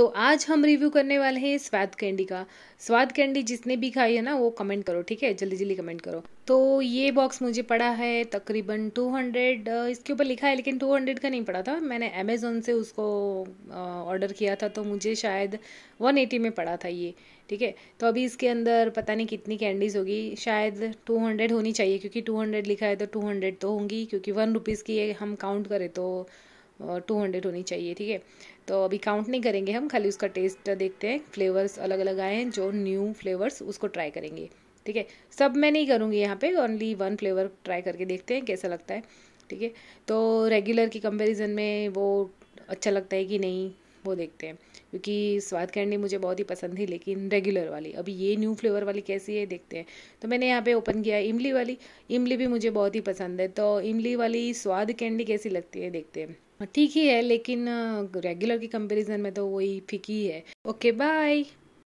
तो आज हम रिव्यू करने वाले हैं स्वाद कैंडी का स्वाद कैंडी जिसने भी खाई है ना वो कमेंट करो ठीक है जल्दी जल्दी कमेंट करो तो ये बॉक्स मुझे पड़ा है तकरीबन 200 इसके ऊपर लिखा है लेकिन 200 का नहीं पड़ा था मैंने अमेज़ोन से उसको ऑर्डर किया था तो मुझे शायद 180 में पड़ा था ये ठीक है तो अभी इसके अंदर पता नहीं कितनी कैंडीज़ होगी शायद 200 होनी चाहिए क्योंकि 200 लिखा है तो 200 तो होंगी क्योंकि वन रुपीज़ की हम काउंट करें तो टू हंड्रेड होनी चाहिए ठीक है तो अभी काउंट नहीं करेंगे हम खाली उसका टेस्ट देखते हैं फ्लेवर्स अलग अलग आए हैं जो न्यू फ्लेवर्स उसको ट्राई करेंगे ठीक है सब मैं नहीं करूँगी यहाँ पे ओनली वन फ्लेवर ट्राई करके देखते हैं कैसा लगता है ठीक है तो रेगुलर की कंपेरिजन में वो अच्छा लगता है कि नहीं वो देखते हैं क्योंकि स्वाद कैंडी मुझे बहुत ही पसंद थी लेकिन रेगुलर वाली अभी ये न्यू फ्लेवर वाली कैसी है देखते हैं तो मैंने यहाँ पे ओपन किया इमली वाली इमली भी मुझे बहुत ही पसंद है तो इमली वाली स्वाद कैंडी कैसी लगती है देखते हैं ठीक ही है लेकिन रेगुलर की कंपैरिजन में तो वही फीकी है ओके बाय